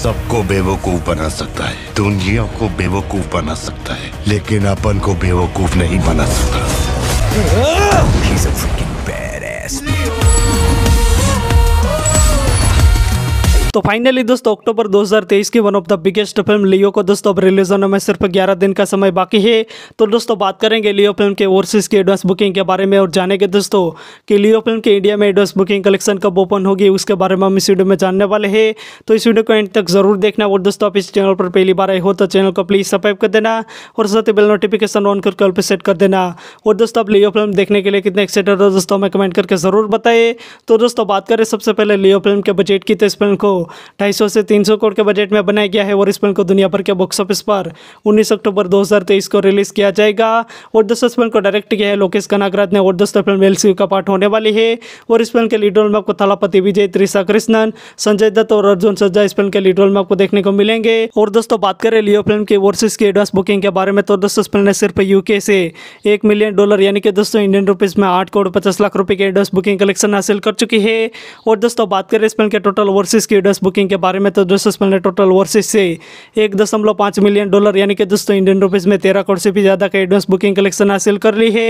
सबको बेवकूफ बना सकता है दुनिया को बेवकूफ बना सकता है लेकिन अपन को बेवकूफ नहीं बना सकता तो फाइनली दोस्तों अक्टूबर 2023 की one of the biggest film Leo को दोस्तों अब रिलीज होने में सिर्फ 11 दिन का समय बाकी है तो दोस्तों बात करेंगे लियो फिल्म के ओवरसीज की एडवांस बुकिंग के बारे में और जानेंगे दोस्तों कि लियो फिल्म के इंडिया में एडवांस बुकिंग कलेक्शन कब ओपन होगी उसके बारे में हम इस वीडियो में जानने वाले हैं तो इस वीडियो को एंड तक जरूर देखना और दोस्तों आप इस चैनल पर पहली बार आए हो तो चैनल को प्लीज़ सब्सक्राइब कर देना और साथ ही बिल नोटिफिकेशन ऑन करके ऑल पर सेट कर देना और दोस्तों आप लियो फिल्म देखने के लिए कितने एक्साइटेड हो दोस्तों हमें कमेंट करके जरूर बताए तो दोस्तों बात करें सबसे पहले लियो फिल्म के बजट की तो इस फिल्म को ढाई से तीन करोड़ के बजट में बनाया गया है और इस फिल्म को दुनिया भर के बॉक्स ऑफिस पर उन्नीस अक्टूबर दो को रिलीज़ किया जाएगा और दस फिल्म को डायरेक्ट किया है लोकेश कनागराज ने और दोस्तों फिल्म एल का पार्ट होने वाली है और इस फिल्म के लीड रोल में आपको थलापति विजय त्रिशा कृष्णन संजय दत्त और अर्जुन सज्जा इस फिल्म के लीड रोल में आपको देखने को मिलेंगे और दोस्तों बात करें लियो फिल्म के वर्सेस की एडवांस बुकिंग के बारे में तो दोस्तों फिल्म ने सिर्फ यूके से एक मिलियन डॉलर यानी कि दोस्तों इंडियन रुपीज़ में आठ करोड़ पचास लाख रुपए की एडवांस बुकिंग कलेक्शन हासिल कर चुकी है और दोस्तों बात करें इस फिल्म के टोटल ओवरसीज की यूएस बुकिंग के बारे में तो दोस्तों स्पेल ने टोटल वर्सेज से एक दशमलव पाँच मिलियन डॉलर यानी कि दोस्तों इंडियन रुपीज़ में तेरह करोड़ से भी ज़्यादा का एडवांस बुकिंग कलेक्शन हासिल कर ली है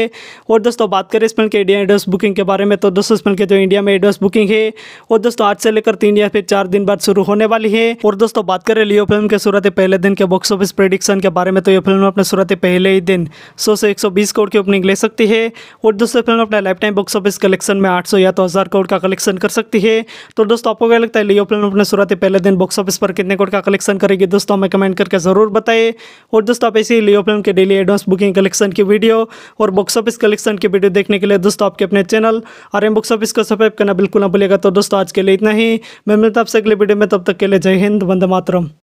और दोस्तों बात करें इस स्पेल के इंडिया एडवांस बुकिंग के बारे में तो दोस्तों स्पेल के जो इंडिया में एडवांस बुकिंग है और दोस्तों आज से लेकर तीन या फिर चार दिन बाद शुरू होने वाली है और दोस्तों बात करें लियो फिल्म के सूरत पहले दिन के बॉक्स ऑफिस प्रेडिक्शन के बारे में तो ये फिल्म अपने सूरत पहले ही दिन सौ से एक करोड़ की ओपनिंग ले सकती है और दोस्तों फिल्म अपने lifetime box office collection में आठ या तो हज़ार करोड़ का कलेक्शन कर सकती है तो दोस्तों आपको क्या लगता है लियो फिल्म अपने शुरुआती पहले दिन बॉक्स ऑफिस पर कितने कोड का कलेक्शन करेगी दोस्तों हमें कमेंट करके ज़रूर बताए और दोस्तों आप ऐसे ही लियो फिल्म के डेली एडवांस बुकिंग कलेक्शन की वीडियो और बॉक्स ऑफिस कलेक्शन की वीडियो देखने के लिए दोस्तों आपके अपने channel R M box office को सब्सक्राइब करना बिल्कुल ना भूलेगा तो दोस्तों आज के लिए इतना ही मैं मिलता आपसे अगले वीडियो में तब तक के लिए जय हिंद वंदे मातरम